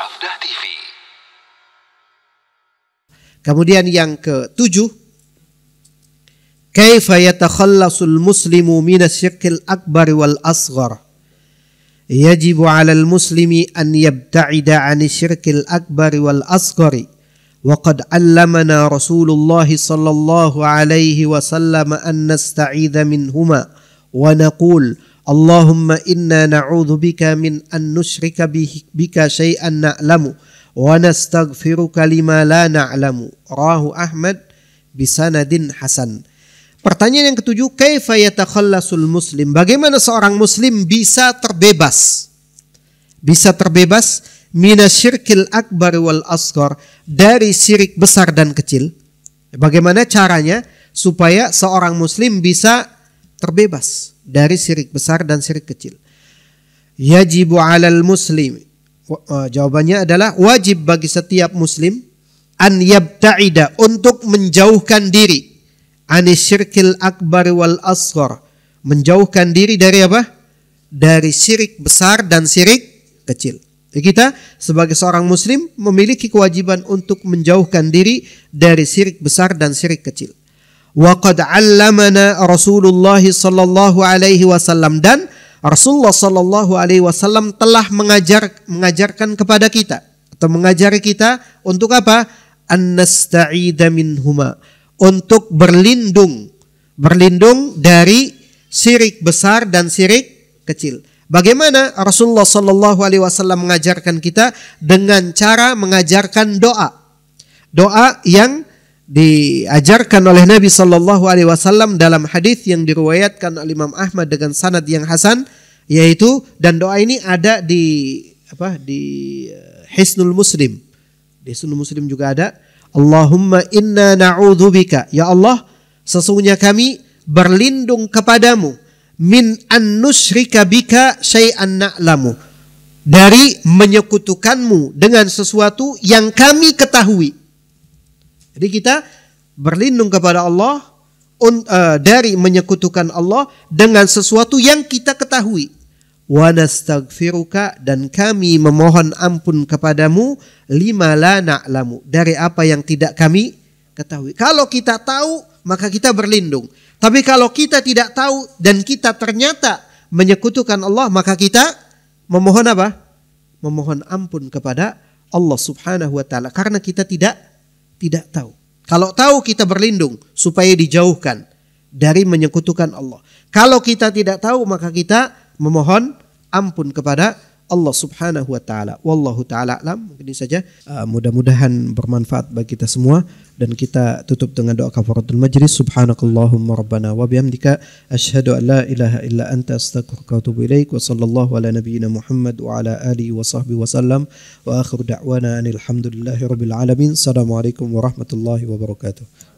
Sabda TV. Kemudian yang ketujuh, kaifa yatakhallasul muslimu min akbar wal asghar. Yajibu al-muslimi an yabta'ida 'an asyirkil akbar wal asghari. وقد علمنا رسول الله صلى الله عليه وسلم أن نستعيذ منهما ونقول: Allahumma inna bika min an nusyrika bika shay'an na'lamu wa nastaghfiruka lima la na'lamu. Rahu Ahmad bisanadin hasan. Pertanyaan yang ketujuh, kaifa yatakhallasul muslim? Bagaimana seorang muslim bisa terbebas? Bisa terbebas minasyirkil akbar wal asghar dari syirik besar dan kecil. Bagaimana caranya supaya seorang muslim bisa terbebas dari sirik besar dan sirik kecil. Yajibu alal muslim. E, jawabannya adalah wajib bagi setiap muslim an yabta'ida untuk menjauhkan diri syirkil akbar wal asghar. Menjauhkan diri dari apa? Dari syirik besar dan syirik kecil. Jadi kita sebagai seorang muslim memiliki kewajiban untuk menjauhkan diri dari syirik besar dan syirik kecil. Waqad 'allamana Rasulullah sallallahu alaihi wasallam dan Rasulullah sallallahu alaihi wasallam telah mengajar mengajarkan kepada kita atau mengajari kita untuk apa? An-nasta'ida minhuma. Untuk berlindung, berlindung dari sirik besar dan sirik kecil. Bagaimana Rasulullah Sallallahu Alaihi Wasallam mengajarkan kita dengan cara mengajarkan doa, doa yang diajarkan oleh Nabi Shallallahu Alaihi Wasallam dalam hadis yang diriwayatkan oleh Imam Ahmad dengan sanad yang hasan yaitu dan doa ini ada di apa di eh, Hisnul Muslim di Hisnul Muslim juga ada Allahumma inna na'udzubika ya Allah sesungguhnya kami berlindung kepadamu min an nusyrika bika syai'an na'lamu dari menyekutukanmu dengan sesuatu yang kami ketahui jadi kita berlindung kepada Allah eh, dari menyekutukan Allah dengan sesuatu yang kita ketahui. Wa dan kami memohon ampun kepadamu lima la na'lamu dari apa yang tidak kami ketahui. Kalau kita tahu maka kita berlindung. Tapi kalau kita tidak tahu dan kita ternyata menyekutukan Allah maka kita memohon apa? Memohon ampun kepada Allah Subhanahu wa taala karena kita tidak tidak tahu. Kalau tahu kita berlindung supaya dijauhkan dari menyekutukan Allah. Kalau kita tidak tahu maka kita memohon ampun kepada Allah Subhanahu wa taala. Wallahu taala alam. Mungkin ini saja. Uh, mudah-mudahan bermanfaat bagi kita semua dan kita tutup dengan doa kafaratul majlis. Subhanakallahumma rabbana wa bihamdika asyhadu an la ilaha illa anta astaghfiruka wa atubu ilaik. Wa ala nabiyyina Muhammad wa ala alihi wa sahbihi wa sallam. Wa akhiru da'wana anil hamdulillahi rabbil alamin. Assalamualaikum warahmatullahi wabarakatuh.